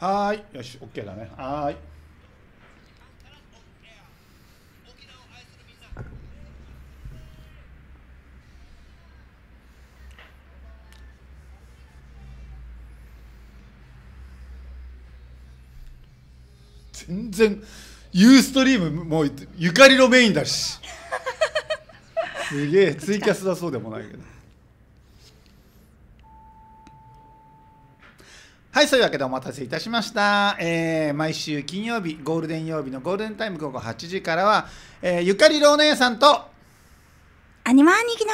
はーいよし OK だねはーい全然ユーストリームもうゆかりのメインだし すげえツイキャスだそうでもないけどはい、そういうわけでお待たせいたしました。えー、毎週金曜日、ゴールデン曜日のゴールデンタイム午後8時からは、えー、ゆかりろお姉さんと、アニマニキの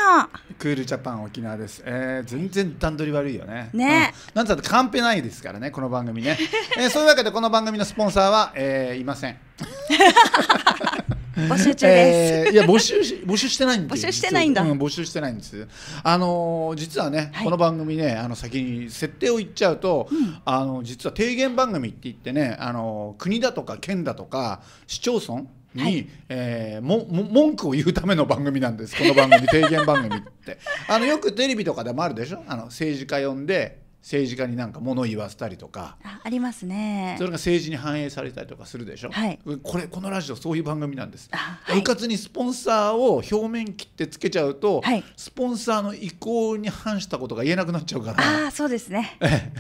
クールジャパン沖縄です、えー、全然段取り悪いよねね、うん、なんつってカンペないですからねこの番組ね、えー、そういうわけでこの番組のスポンサーは、えー、いません 募集中です、えーいや募集し募集してないんで募集してないんだうん募集してないんですあの実はね、はいこの番組ねあの先に設定を言っちゃうと、あの実は提言番組って言ってねあの国だとか県だとか市町村に、はいえーもも文句を言うための番組なんですこの番組提言番組って あのよくテレビとかでもあるでしょあの政治家呼んで政治家になんか物言わせたりとかありますねそれが政治に反映されたりとかするでしょ、はい、これこのラジオそういう番組なんです、はい、うかつにスポンサーを表面切ってつけちゃうと、はい、スポンサーの意向に反したことが言えなくなっちゃうからああそうですね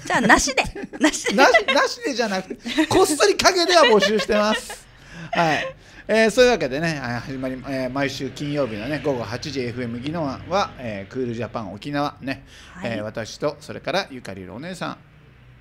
じゃあなしで なしでなしでじゃなくてこっそり陰では募集してますはいえー、そういうわけでね始まり、えー、毎週金曜日のね午後8時 FM 技能は、えー、クールジャパン沖縄ね、はい、えー、私とそれからゆかりるお姉さん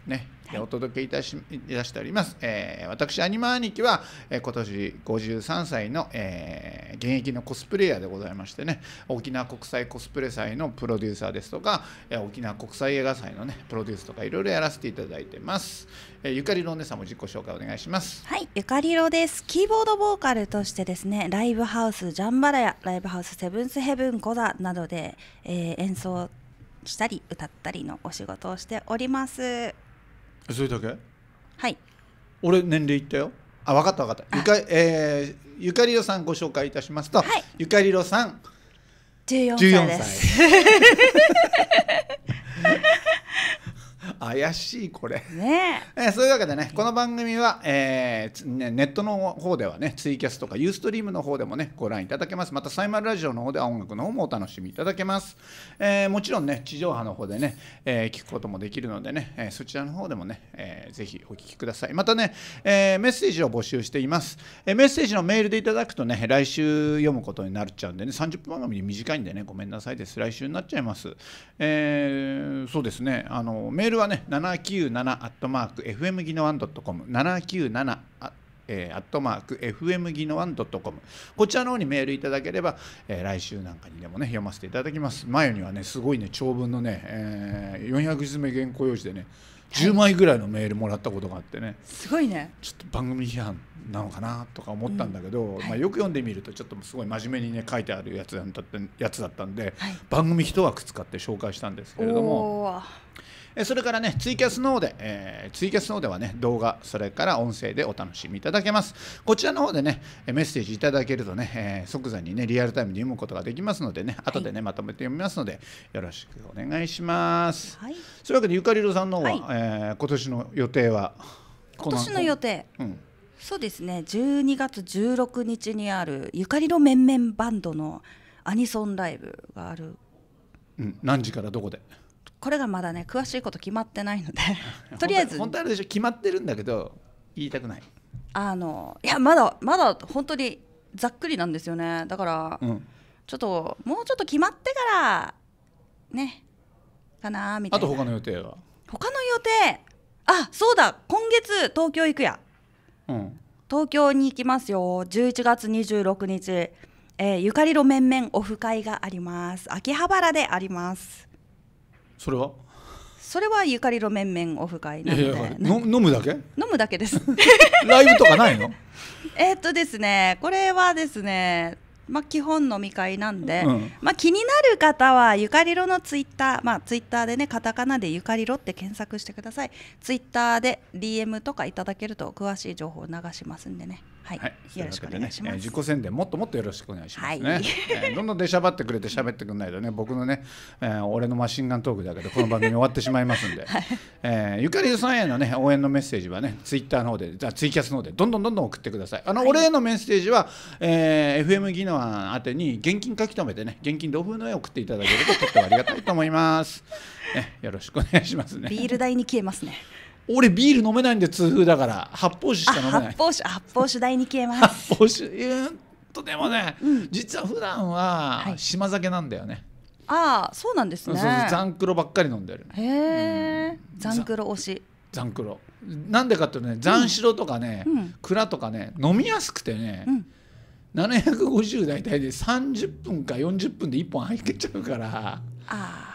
ね、はい、お届けいたしいたしております、えー、私アニマ兄貴は、えー、今年53歳の、えー、現役のコスプレイヤーでございましてね沖縄国際コスプレ祭のプロデューサーですとか、えー、沖縄国際映画祭のねプロデュースとかいろいろやらせていただいてます、えー、ゆかりろうねさんも自己紹介お願いしますはいゆかりろですキーボードボーカルとしてですねライブハウスジャンバラやライブハウスセブンスヘブンコダなどで、えー、演奏したり歌ったりのお仕事をしております。それだけはい俺年齢いったよあ分かった分かったゆか,、えー、ゆかりろさんご紹介いたしますと、はい、ゆかりろさん14歳です14歳 怪しいこれねえそういうわけでねこの番組は、えーね、ネットの方ではねツイキャスとかユーストリームの方でもねご覧いただけますまたサイマルラジオの方では音楽の方もお楽しみいただけます、えー、もちろんね地上波の方でね、えー、聞くこともできるのでね、えー、そちらの方でもね、えー、ぜひお聞きくださいまたね、えー、メッセージを募集しています、えー、メッセージのメールでいただくとね来週読むことになっちゃうんでね30分番組短いんでねごめんなさいです来週になっちゃいます、えー、そうですねあのメールはねね、797-FM ギノワン .com、797えアットマーク FM ギノワンドットコムこちらの方にメールいただければ、えー、来週なんかにでもね読ませていただきます前にはねすごいね長文のね、えー、400字詰め原稿用紙でね10枚ぐらいのメールもらったことがあってね、すごいねちょっと番組批判なのかなとか思ったんだけど、うんはい、まあ、よく読んでみるとちょっとすごい真面目にね書いてあるやつだったやつだったんで、はい、番組一枠使って紹介したんですけれども。それからねツイキャスの方で、えー、ツイキャスの方ではね動画それから音声でお楽しみいただけますこちらの方でねメッセージいただけるとね、えー、即座にねリアルタイムで読むことができますのでね後でね、はい、まとめて読みますのでよろしくお願いします、はい、そういうわけでゆかりろさんの方は、はい、えー、今年の予定は今年の予定、うんそうですね12月16日にあるゆかりの面々バンドのアニソンライブがある、うん、何時からどこでこれがまだね詳しいこと決まってないので とりあえず本当あるでしょ決まってるんだけど言いたくないあのいやまだまだ本当にざっくりなんですよねだから、うん、ちょっともうちょっと決まってからねかなみたいなあと他の予定は他の予定あそうだ今月東京行くや東京に行きますよ11月26日、えー、ゆかり路面々オフ会があります秋葉原でありますそれはそれはゆかり路面々オフ会なのでいい飲むだけ飲むだけです ライブとかないの えっとですねこれはですねまあ、基本飲み会なんで、うん、まあ、気になる方はゆかりろのツイッター、まあ、ツイッターでねカタカナでゆかりろって検索してくださいツイッターで DM とかいただけると詳しい情報を流しますんでねはい、はい、よろしくお願いします、ね、自己宣伝もっともっとよろしくお願いしますね、はいえー、どんどん出しゃばってくれて喋ってくんないとね僕のね、えー、俺のマシンガントークだけでこの番組終わってしまいますんで、はい、えー、ゆかりさんへのね応援のメッセージはねツイッターの方でじゃツイキャスの方でどんどんどんどん送ってくださいあの、俺へのメッセージは、えー、FM 技能宛てに現金書き留めてね現金同封の絵を送っていただけるととってもありがたいと思います、ね、よろしくお願いしますねビール代に消えますね俺ビール飲めないんで痛風だから発泡酒しか飲めない発泡酒発泡酒代に消えます発泡酒うんとでもね、うん、実は普段は島酒なんだよね、はい、ああそうなんですねザンクロばっかり飲んでるへえ、うん、ザンクロ推しザンクロなんでかっていうとねザンシロとかね、うん、蔵とかね飲みやすくてね、うん750大体で30分か40分で1本入っちゃうからああ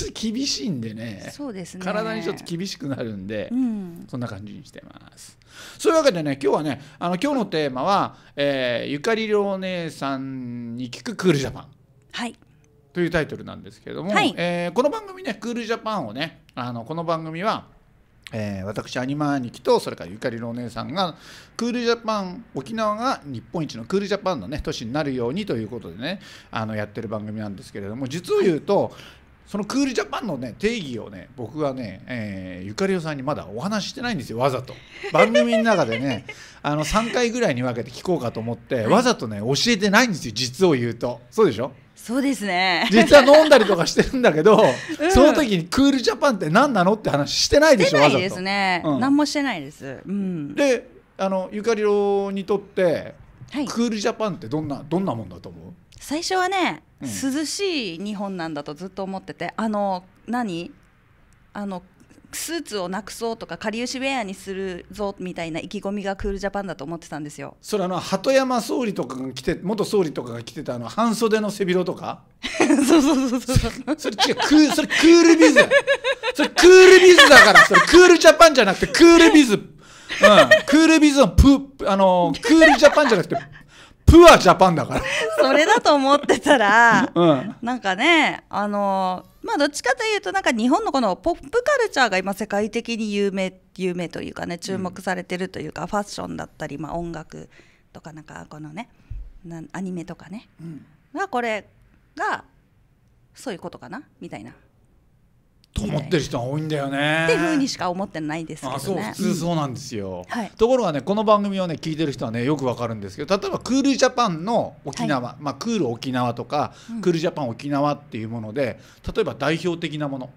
ちょっと厳しいんでねそうですね体にちょっと厳しくなるんで、うん、そんな感じにしてますそういうわけでね今日はねあの今日のテーマは、えー、ゆかりりょう姉さんに聞くクールジャパン」はいというタイトルなんですけれども、はい、えー、この番組ね「クールジャパン」をねあのこの番組は「えー、私アニマ兄貴とそれからゆかりのお姉さんがクールジャパン沖縄が日本一のクールジャパンのね都市になるようにということでねあのやってる番組なんですけれども実を言うと、そのクールジャパンのね定義をね僕はね、えー、ゆかりおさんにまだお話ししてないんですよわざと番組の中でね あの3回ぐらいに分けて聞こうかと思って、わざとね教えてないんですよ実を言うとそうでしょそうですね実は飲んだりとかしてるんだけど、うん、その時にクールジャパンって何なのって話してないでしょわざとですね、うん、何もしてないです、うん、であのゆかりおにとって、はい、クールジャパンってどんなどんなもんだと思う最初はね、うん、涼しい日本なんだとずっと思っててあの何あのスーツをなくそうとかかりゆしウェアにするぞみたいな意気込みがクールジャパンだと思ってたんですよそれあの鳩山総理とかが来て元総理とかが来てたあの半袖の背広とか そうそうそうそうそれ違うクそれクールビズそれクールビズだからそれクールジャパンじゃなくてクールビズうん、クールビズのプあのクールジャパンじゃなくてプアジャパンだからそれだと思ってたら、うん、なんかねあのまあどっちかというとなんか日本のこのポップカルチャーが今世界的に有名有名というかね注目されてるというか、うん、ファッションだったり、まあ、音楽とかなんかこのねアニメとかね、うん、がこれがそういうことかなみたいなと思ってる人が多いんだよね。っていうふうにしか思ってないですけどね。あそう普通そうなんですよ、うんはい、ところがねこの番組をね聞いてる人はねよくわかるんですけど例えばクールジャパンの沖縄、はい、まあ、クール沖縄とか、うん、クールジャパン沖縄っていうもので例えば代表的なもの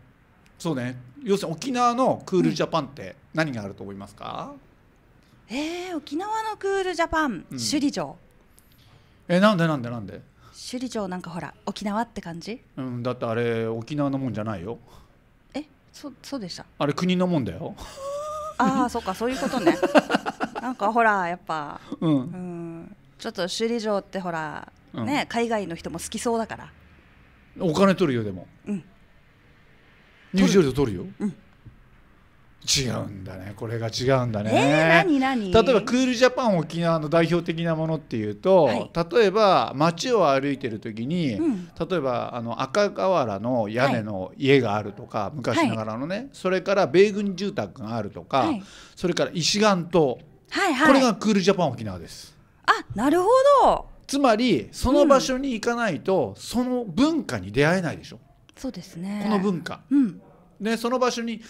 そうね要するに沖縄のクールジャパンって何があると思いますか、うん、えー、沖縄のクールジャパン、首里城えー、なんでなんでなんで首里城なんかほら沖縄って感じうんだってあれ沖縄のもんじゃないよそそうでしたあれ国のもんだよああそうかそういうことね なんかほらやっぱ、うん、うんちょっと首里城ってほら、うん、ね海外の人も好きそうだからお金取るよでもうん入場料取るよ、うん、違うんだねこれが違うんだね、えー、何何例えばクールジャパン沖縄の代表的なものっていうと、はい、例えば街を歩いてる時に、うん、例えばあの赤瓦の屋根の家があるとか、はい、昔ながらのね、それから米軍住宅があるとか、はい、それから石岩島、はいはい、これがクールジャパン沖縄ですあなるほどつまりその場所に行かないと、うん、その文化に出会えないでしょそうですねこの文化、うんね、その場所に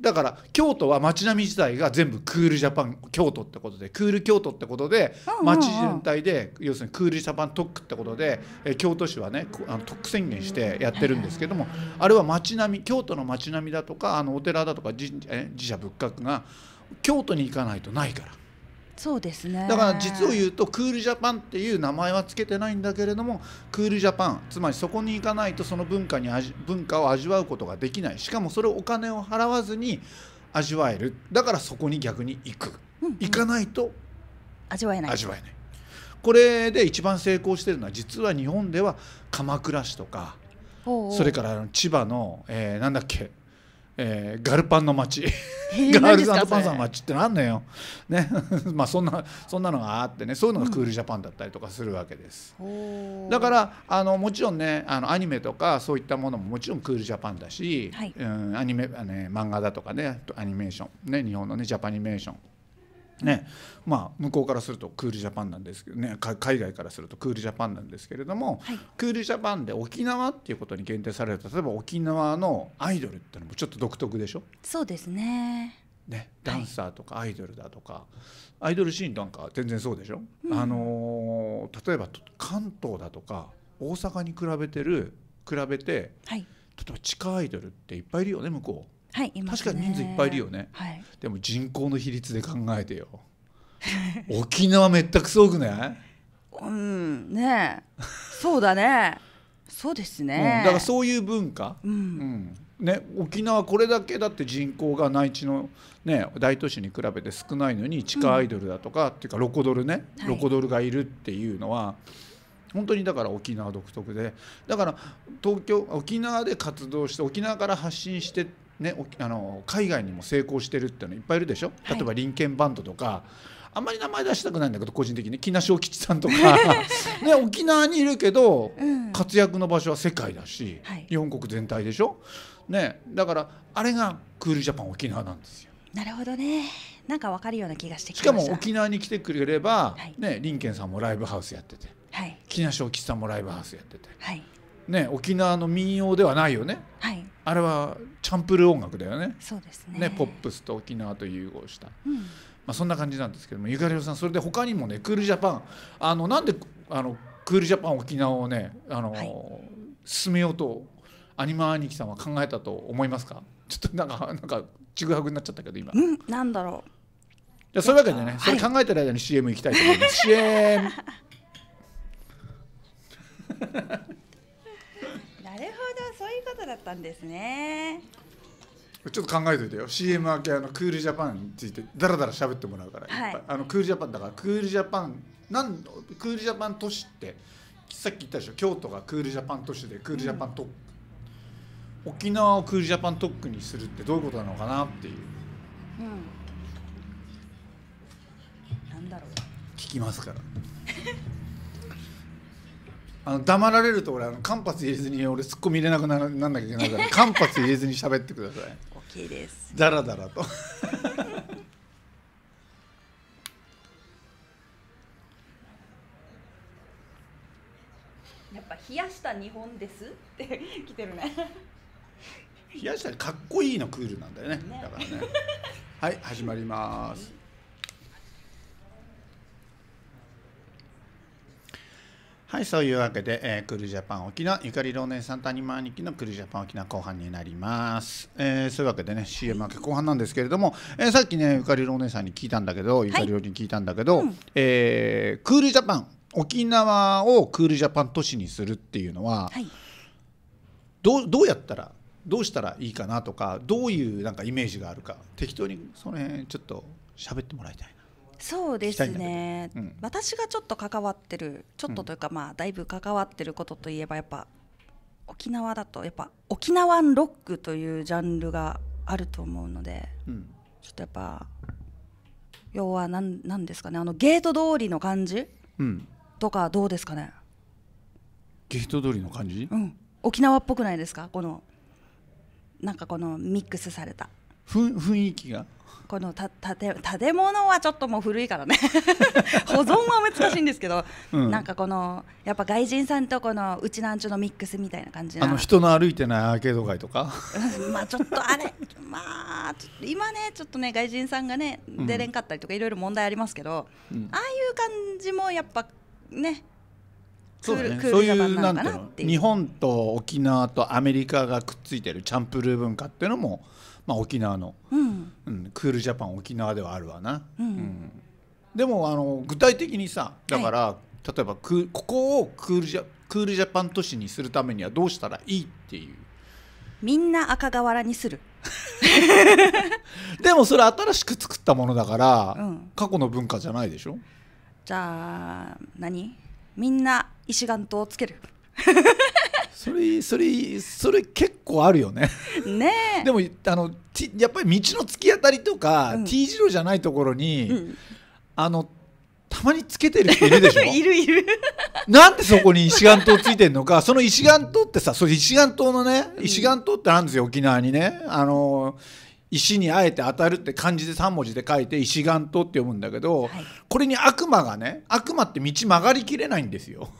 だから京都は町並み自体が全部クールジャパン京都ってことでクール京都ってことで町全体で要するにクールジャパントックってことで京都市はねあの特区宣言してやってるんですけどもあれは町並み京都の町並みだとかあのお寺だとか寺社仏閣が京都に行かないとないから。そうですねだから実を言うとクールジャパンっていう名前はつけてないんだけれどもクールジャパンつまりそこに行かないとその文化に文化を味わうことができないしかもそれをお金を払わずに味わえるだからそこに逆に行く、うんうん、行かないと味わえない味わえないこれで一番成功してるのは実は日本では鎌倉市とかそれから千葉の、えー、なんだっけえー、ガルパンの街、ガールズパンサーの街ってなんのよ、ね まあ、そんなそんなのがあってねそういうのがクールジャパンだったりとかするわけです、うん、だからあのもちろんねあのアニメとかそういったものももちろんクールジャパンだし、はい、うんアニメあ、ね、漫画だとかねアニメーション、ね、日本の、ね、ジャパニメーションねまあ、向こうからするとクールジャパンなんですけどね海外からするとクールジャパンなんですけれども、はい、クールジャパンで沖縄っていうことに限定される例えば沖縄のアイドルってのもちょっと独特でしょそうですねね、ダンサーとかアイドルだとか、はい、アイドルシーンなんか全然そうでしょ、うん、あの例えば関東だとか大阪に比べてる比べて、はい、例えば地下アイドルっていっぱいいるよね向こう。はい、ね、確かに人数いっぱいいるよね、はい、でも人口の比率で考えてよ 沖縄めったくそ多くないうんねそうだねそうですね、うん、だからそういう文化、うん、うん、ね、沖縄これだけだって人口が内地の、ね、大都市に比べて少ないのに地下アイドルだとか、うん、っていうかロコドルね、はい、ロコドルがいるっていうのは本当にだから沖縄独特でだから東京沖縄で活動して沖縄から発信してってね、あの海外にも成功してるっていうのいっぱいいるでしょ、はい、例えばリンケンバンドとか、あんまり名前出したくないんだけど個人的に木梨沖吉さんとか、ね、沖縄にいるけど、うん、活躍の場所は世界だし、はい、日本国全体でしょ、ね、だからあれがクールジャパン沖縄なんですよ。なるほどねなんかわかるような気がしてきしかも沖縄に来てくれれば、はい、ね、林ンさんもライブハウスやってて、木梨沖吉さんもライブハウスやってて、ね、沖縄の民謡ではないよね、はい、あれはチャンプル音楽だよねそうですね、ね、ポップスと沖縄と融合した、うん、まあ、そんな感じなんですけどもゆかりおさんそれで他にもねクールジャパンあのなんであのクールジャパン沖縄をねあの、はい、進めようとアニマ兄貴さんは考えたと思いますかちょっとなんか なんかちぐはぐになっちゃったけど今、うん、なんだろうじゃそういうわけでね、はい、それ考えてる間に CM 行きたいと思います。CM ことだったんですねちょっと考えといてよ CM 明けあのクールジャパンについてだらだら喋ってもらうから、はい、あのクールジャパンだからクールジャパンなんクールジャパン都市ってさっき言ったでしょ京都がクールジャパン都市でクールジャパン特うん、沖縄をクールジャパン特区にするってどういうことなのかなっていう、うん、なんだろう聞きますから。あの黙られると俺あの間髪入れずに俺すっごい見れなくならなんなきゃいけないから 間髪入れずに喋ってください OK ですダラダラと やっぱ冷やした日本ですって来てるね冷やしたかっこいいのクールなんだよね、ね、だからねはい始まりますはい、そういうわけで、えー、クールジャパン沖縄、ゆかり老年さん谷間兄貴のクールジャパン沖縄後半になります。えー、そういうわけでね、CM 明け後半なんですけれども、えー、さっきね、ゆかり老年さんに聞いたんだけど、ゆかり老人に聞いたんだけど、うん、えー、クールジャパン、沖縄をクールジャパン都市にするっていうのは、はい、どどうやったら、どうしたらいいかなとか、どういうなんかイメージがあるか、適当にその辺ちょっと喋ってもらいたい。そうですね、うん、私がちょっと関わってるちょっとというか、まあだいぶ関わってることといえばやっぱ沖縄だとやっぱ沖縄ロックというジャンルがあると思うので、うん、ちょっとやっぱ要は何何ですかねあのゲート通りの感じ、うん、とかどうですかねゲート通りの感じ、うん、沖縄っぽくないですかこのなんかこのミックスされた雰囲気がこのた建建物はちょっともう古いからね 保存は難しいんですけど、うん、なんかこのやっぱ外人さんとこのうちなんちゅのミックスみたいな感じなあの人の歩いてないアーケード街とかまあちょっとあれ まあ今ねちょっとね外人さんがね出れんかったりとかいろいろ問題ありますけど、うん、ああいう感じもやっぱねそうね、そういうなんていう日本と沖縄とアメリカがくっついてるチャンプルー文化っていうのもまあ、沖縄の、うんうん、クールジャパン沖縄ではあるわな、うん、うん、でもあの具体的にさだから、はい、例えばここをクールジャクールジャパン都市にするためにはどうしたらいいっていうみんな赤瓦にする でもそれ新しく作ったものだから、うん、過去の文化じゃないでしょじゃあ何みんな石岩灯をつけるそれそれそれ結構あるよねね でもあのやっぱり道の突き当たりとか、うん、T 字路じゃないところに、うん、あのたまにつけてる人いるでしょ いるいる なんでそこに石岩島ついてるのかその石岩島ってさそれ石岩島のね石岩島ってあるんですよ沖縄にねあの石にあえて当たるって漢字で3文字で書いて石岩島って読むんだけど、はい、これに悪魔がね悪魔って道曲がりきれないんですよ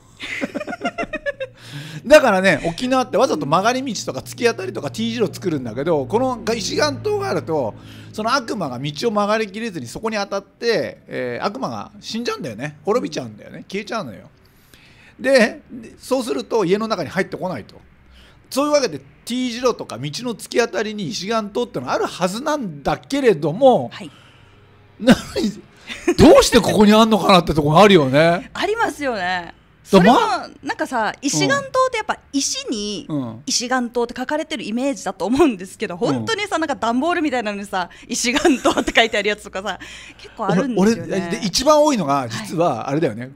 だからね沖縄ってわざと曲がり道とか突き当たりとか T 字路作るんだけどこの石岩島があるとその悪魔が道を曲がりきれずにそこに当たって、えー、悪魔が死んじゃうんだよね滅びちゃうんだよね消えちゃうのよ。でそうすると家の中に入ってこないと。そういうわけで T 字路とか道の突き当たりに石岩島ってのはあるはずなんだけれども、はい、どうしてここにあんのかなってところあるよね。ありますよね。それもなんかさ石岩島ってやっぱ石に石岩島って書かれてるイメージだと思うんですけど本当にさなんか段ボールみたいなのにさ石岩島って書いてあるやつとかさ 結構あるんですよね俺一番多いのが実はあれだよね、はい、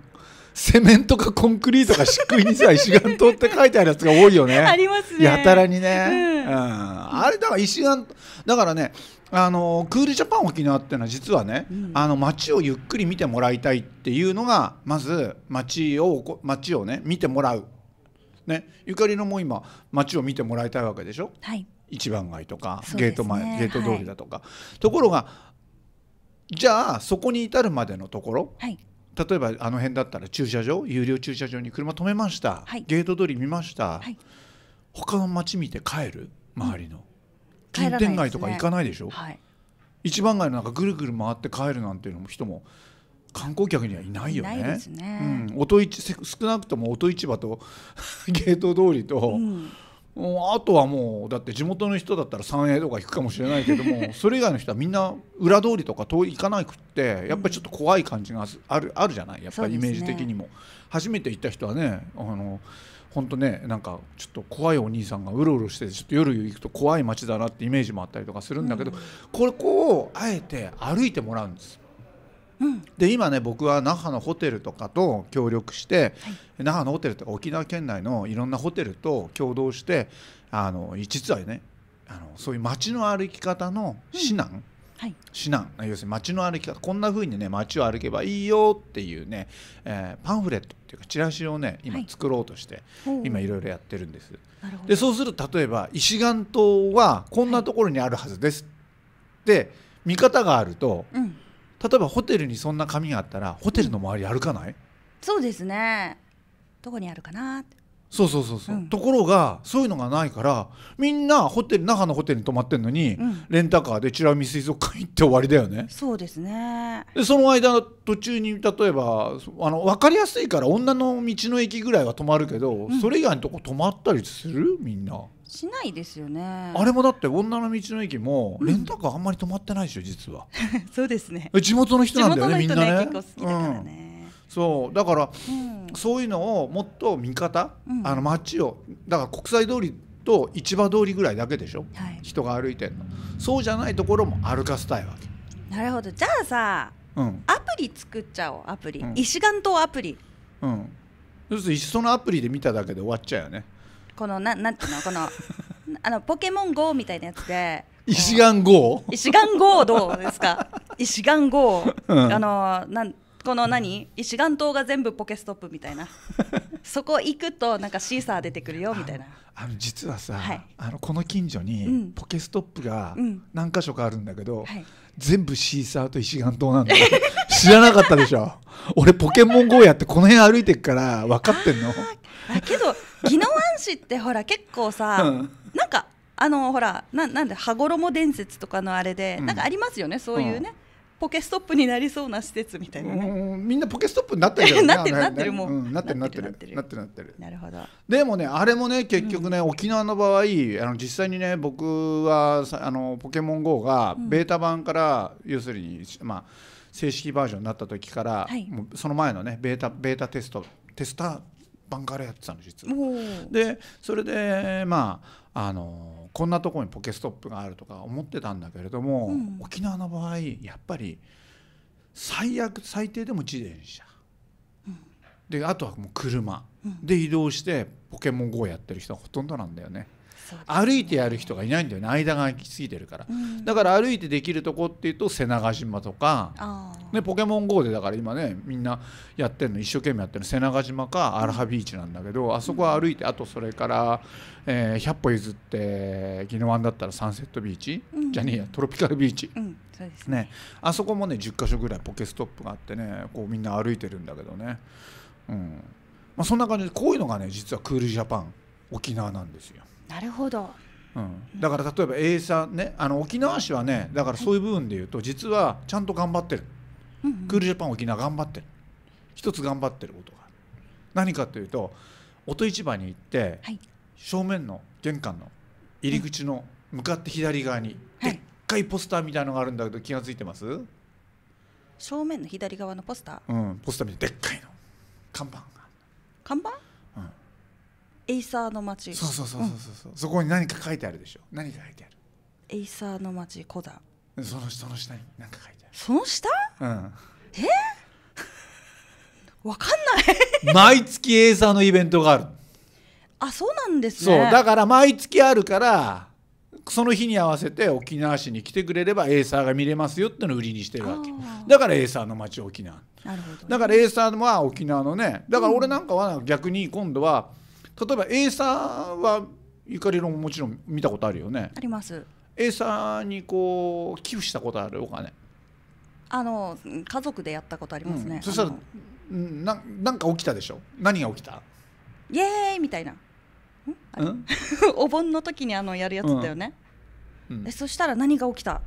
セメントかコンクリートか漆喰にさ 石岩島って書いてあるやつが多いよね ありますねやたらにね、うん、うん、あれだから石岩だからねあのクールジャパン沖縄っていうのは実はね、うん、あの街をゆっくり見てもらいたいっていうのがまず街を街をね見てもらう、ね、ゆかりのも今街を見てもらいたいわけでしょ、はい、一番街とか、ね、ゲート前ゲート通りだとか、はい、ところがじゃあそこに至るまでのところ、はい、例えばあの辺だったら駐車場有料駐車場に車止めました、ゲート通り見ました、他の街見て帰る周りの。うん近店街とか行かないでしょ、はい、一番街の中ぐるぐる回って帰るなんていうのも人も観光客にはいないよね。うん、音少なくとも音市場と ゲート通りと、うん、もうあとはもうだって地元の人だったら三栄とか行くかもしれないけども それ以外の人はみんな裏通りとか遠い行かなくってやっぱりちょっと怖い感じがあるうん、あるじゃないやっぱりイメージ的にも、ね。初めて行った人はねあの本当ねなんかちょっと怖いお兄さんがうろうろしてちょっと夜行くと怖い街だなってイメージもあったりとかするんだけど、うん、ここをあえて歩いてもらうんです。うん、で今ね僕は那覇のホテルとかと協力して、はい、那覇のホテルって沖縄県内のいろんなホテルと共同してあの実はねあのそういう街の歩き方の指南、うん指南、はい、要するに街の歩き方こんな風にね街を歩けばいいよっていうね、えー、パンフレットっていうかチラシをね今作ろうとして、はい、今いろいろやってるんです。でそうすると例えば石岩島はこんなところにあるはずですって、はい、見方があると、うん、例えばホテルにそんな紙があったらホテルの周り歩かない、うん、そうですねどこにあるかなってそうそうそうそう、うん、ところがそういうのがないからみんなホテル那覇のホテルに泊まってるのに、うん、レンタカーで美ら海水族館行って終わりだよねそうですねでその間途中に例えばあの分かりやすいから女の道の駅ぐらいは泊まるけど、うん、それ以外のとこ泊まったりするみんなしないですよねあれもだって女の道の駅もレンタカーあんまり泊まってないでしょ実は そうですね地元の人なんだよね、ね、みんなね、ね、うんそうだから、うん、そういうのをもっと見方、うん、あの街をだから国際通りと市場通りぐらいだけでしょ、はい、人が歩いてるのそうじゃないところも歩かせたいわけなるほどじゃあさ、うん、アプリ作っちゃおうアプリ、うん、石岩島アプリうんそうするとそのアプリで見ただけで終わっちゃうよねこのななんていうのこの あのポケモン GO みたいなやつで石岩 GO? 石岩 GO どうですか石岩 GO、うん、あのなんこの何石岩島が全部ポケストップみたいなそこ行くとなんかシーサー出てくるよみたいなあの実はさ、はい、あのこの近所にポケストップが何箇所かあるんだけど、うんはい、全部シーサーと石岩島なんだ 知らなかったでしょ俺ポケモン GO やってこの辺歩いてるから分かってんのけど宜野湾市ってほら結構さ、うん、なんかあのほらななんで羽衣伝説とかのあれで、うん、なんかありますよねそういうね、うんポケストップになりそうな施設みたいなねみんなポケストップになってるよね なってるなってるもう、うん、なってるなってるなってるなってるなるほどでもねあれもね結局ね、うん、沖縄の場合あの実際にね僕はあのポケモン GO がベータ版から、うん、要するにまあ正式バージョンになった時から、はい、もうその前のねベータベータテストテスター版からやってたの実は。でそれでまああのこんなとこにポケストップがあるとか思ってたんだけれども、うん、沖縄の場合やっぱり最悪最低でも自転車、うん、であとはもう車、で移動してポケモン GO やってる人はほとんどなんだよね。歩いてやる人がいないんだよね間が空きすぎてるから、うん、だから歩いてできるとこっていうと瀬長島とか、ポケモン GO でだから今ねみんなやってるの一生懸命やってる瀬長島かアラハビーチなんだけどあそこは歩いて、うん、あとそれから、えー、100歩譲って宜野湾だったらサンセットビーチ、うん、じゃねえやトロピカルビーチ、ね、ね、あそこもね10箇所ぐらいポケストップがあってねこうみんな歩いてるんだけどね、うんまあ、そんな感じでこういうのがね実はクールジャパン沖縄なんですよ。なるほど、うん、だから例えばエイサーねあの沖縄市はねだからそういう部分で言うと、実はちゃんと頑張ってる、クールジャパン沖縄頑張ってる一つ頑張ってることが何かというと音市場に行って、はい、正面の玄関の入り口の向かって左側に、はい、でっかいポスターみたいのがあるんだけど気が付いてます正面の左側のポスターうんポスターみたいでっかいの看板が看板エイサーの街そうそうそうそうそう、うん、そこに何か書いてあるでしょ何か書いてあるエイサーの街コダそのの下に何か書いてあるその下うんえわかんない 毎月エイサーのイベントがあるあそうなんですねそうだから毎月あるからその日に合わせて沖縄市に来てくれればエイサーが見れますよってのを売りにしてるわけだからエイサーの街沖縄なるほど、ね、だからエイサーは沖縄のねだから俺なんかは逆に今度は例えば A さんはゆかりのももちろん見たことあるよねあります A さんにこう寄付したことあるお金あの家族でやったことありますね、うん、そしたらななんか起きたでしょ何が起きたイエーイみたいな お盆の時にあのやるやつだよね、うん、うん、そしたら何が起きた、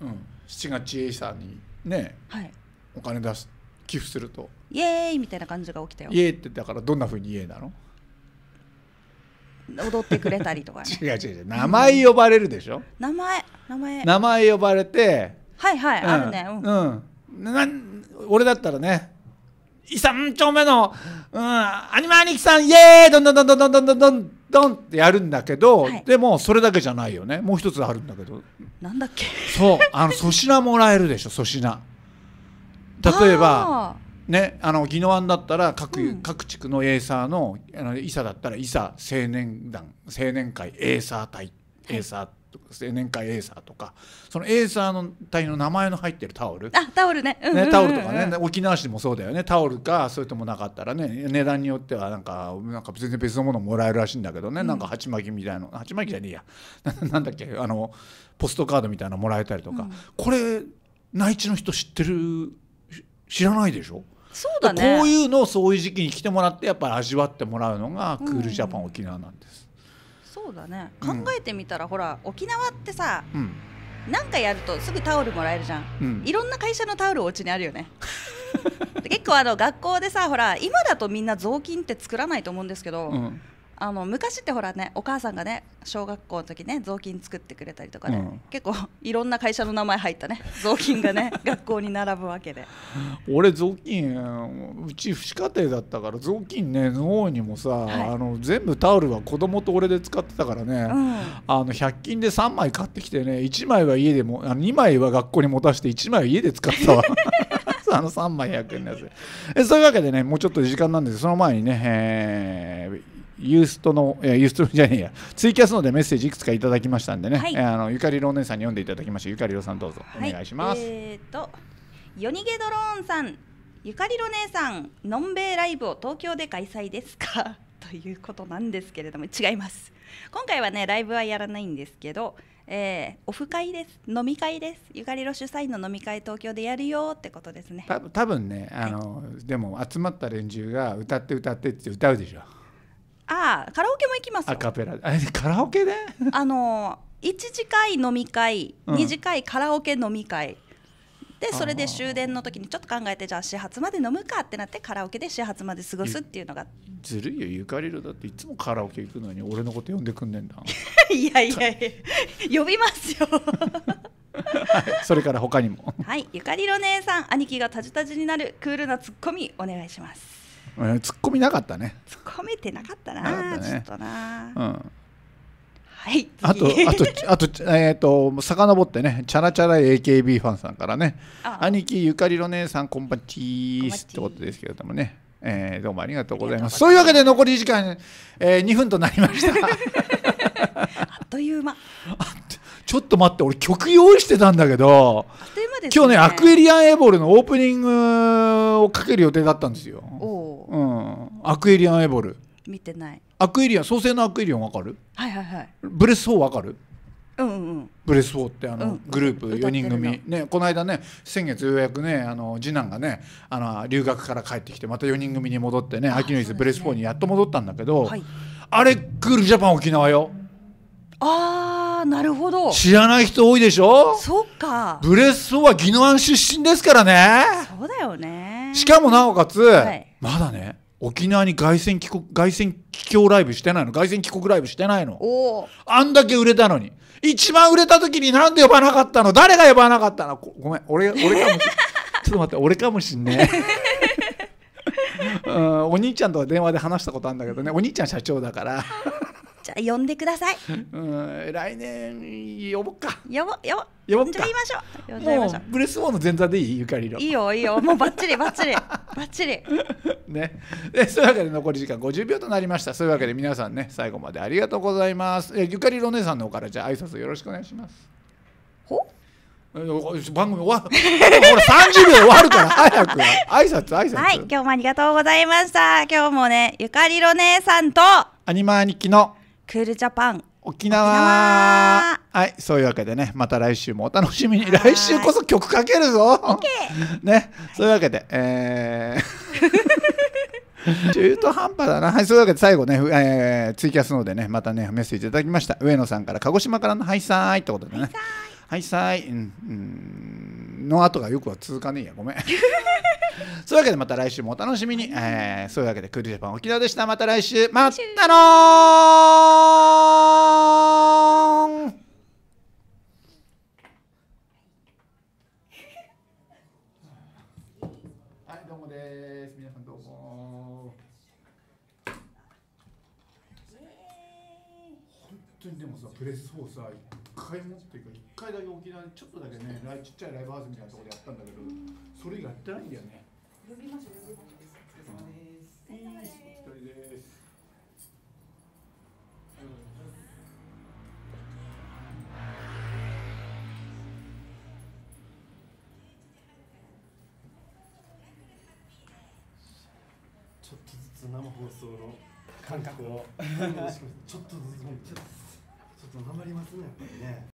うん、7月 A さんにね、はい、お金出す寄付するとイエーイみたいな感じが起きたよイエーってだからどんなふうにイエーなの踊ってくれたりとか、ね、違う違う名前呼ばれるでしょ、うん、名前名前名前呼ばれてはいはい、うん、あるねうん、うん俺だったらね3丁目の、うん、アニマ兄貴さんイエーイどんどんどんどんどんどんどんドンってやるんだけど、はい、でもそれだけじゃないよねもう一つあるんだけどなんだっけそうあの粗品もらえるでしょ粗品例えばね、あの宜野湾だったら各うん、各地区のエーサーのあの伊佐だったら伊佐青年団青年会エーサー隊エーサー、はい青年会エーサーとかそのエーサーの隊の名前の入ってるタオルあタオルね,、ねタオルとかね沖縄市でもそうだよねタオルかそれともなかったらね値段によってはなんかなんか全然別のものもらえるらしいんだけどね、うん、なんか鉢巻きみたいな鉢巻きじゃねえや なんだっけあのポストカードみたいなのもらえたりとか、うん、これ内地の人知ってる知らないでしょそうだねこういうのをそういう時期に来てもらってやっぱり味わってもらうのがクールジャパン沖縄なんです、うん、そうだね考えてみたら、うん、ほら沖縄ってさ、うん、なんかやるとすぐタオルもらえるじゃん、うん、いろんな会社のタオルお家にあるよね 結構あの学校でさほら今だとみんな雑巾って作らないと思うんですけど、うんあの昔ってほらねお母さんがね小学校の時ね雑巾作ってくれたりとかね、うん、結構いろんな会社の名前入ったね雑巾がね 学校に並ぶわけで俺雑巾うち父子家庭だったから雑巾ね脳にもさ、はい、あの全部タオルは子供と俺で使ってたからね、うん、あの100均で3枚買ってきてね1枚は家でもあの2枚は学校に持たして1枚は家で使ったわ。あの3枚100円のやつ。そういうわけでね、もうちょっと時間なんですその前にね、えーユーストの、えユーストじゃねえやツイキャスのでメッセージいくつかいただきましたんでね、はい、あのゆかりろお姉さんに読んでいただきまして、ゆかりろさんどうぞ、お願いしますえっ、ー、と夜逃げドローンさんゆかりろ姉さんのんべいライブを東京で開催ですか ということなんですけれども違います今回はねライブはやらないんですけどえー、オフ会です飲み会ですゆかりろ主催の飲み会東京でやるよってことですねた多分ねあの、はい、でも集まった連中が歌って歌ってって歌うでしょあカラオケも行きますアカペラ カラオケで、ね、あの1次会飲み会、2次会カラオケ飲み会でそれで終電の時にちょっと考えてじゃあ始発まで飲むかってなってカラオケで始発まで過ごすっていうのがずるいよゆかりろだっていつもカラオケ行くのに俺のこと呼んでくんねんだ いやいやいや呼びますよはい、それから他にもはいゆかりろ姉さん兄貴がタジタジになるクールなツッコミお願いしますえー、ツッコミなかったねツッコめてなかったなな、ね、ちょっとな、うん、はいあとあとあとえっ、ー、とぼってねチャラチャラ AKB ファンさんからね兄貴ゆかりの姉さんこんばんちーすってことですけれどもねえー、どうもありがとうございます。そういうわけで残り時間、えー、2分となりました。あっという間。ちょっと待って、俺曲用意してたんだけど、ね、今日ね、アクエリアンエボルのオープニングをかける予定だったんですよ。アクエリアンエボル見てないアクエリアン創世のアクエリアンわかるはいはいはいブレス4わかるうんうん、ブレス4ってあの、グループ4人組、ね、この間ね先月ようやくねあの次男がねあの留学から帰ってきてまた4人組に戻ってね秋の日ブレス4にやっと戻ったんだけど、はい、あれクールジャパン沖縄よ。ああなるほど知らない人多いでしょそっかブレス4は宜野湾出身ですからねそうだよねしかもなおかつ、はい、まだね沖縄に凱旋帰国凱旋帰郷ライブしてないの凱旋帰国ライブしてないのおあんだけ売れたのに一番売れた時になんで呼ばなかったの誰が呼ばなかったのごめん俺俺かも ちょっと待って俺かもしんね うん、お兄ちゃんとは電話で話したことあるんだけどねお兄ちゃん社長だからじゃあ呼んでください。うん来年呼ぼっか。呼ぼ呼ぼ呼ぼっか。呼びましょう。呼んじゃいましょう。ブレスモーの前座でいいゆかりろ。いいよいいよもうバッチリバッチリバッチリ。ねえ、そういうわけで残り時間50秒となりました。そういうわけで皆さんね最後までありがとうございます。えゆかりろ姉さんの方からじゃあ挨拶よろしくお願いします。ほ？番組終わるほら30秒終わるから 早く挨拶挨拶はい今日もありがとうございました今日もねゆかりろ姉さんとアニマ日記のクールジャパン沖縄はいそういうわけでねまた来週もお楽しみに来週こそ曲かけるぞ ねそういうわけで、えー、中途半端だなはいそういうわけで最後ね、えー、ツイキャスのでねまたねメッセージいただきました上野さんから鹿児島からの「はいさーい」ってことでね「はいさーい」うん、うんの後がよくは続かねえやごめん そういうわけでまた来週もお楽しみに、えー、そういうわけでクールジャパン沖縄でしたまた来週まったのー です皆さんどうも本当にでもさプレスフォーさ回もっていうか1回だけ沖縄でちょっとだけねちっちゃいライブハウスみたいなところでやったんだけどそれやってないんだよね呼びましょう呼びましょうお疲れ様ですちょっとずつ生放送の感覚を ちょっとずつと頑張りますねやっぱりね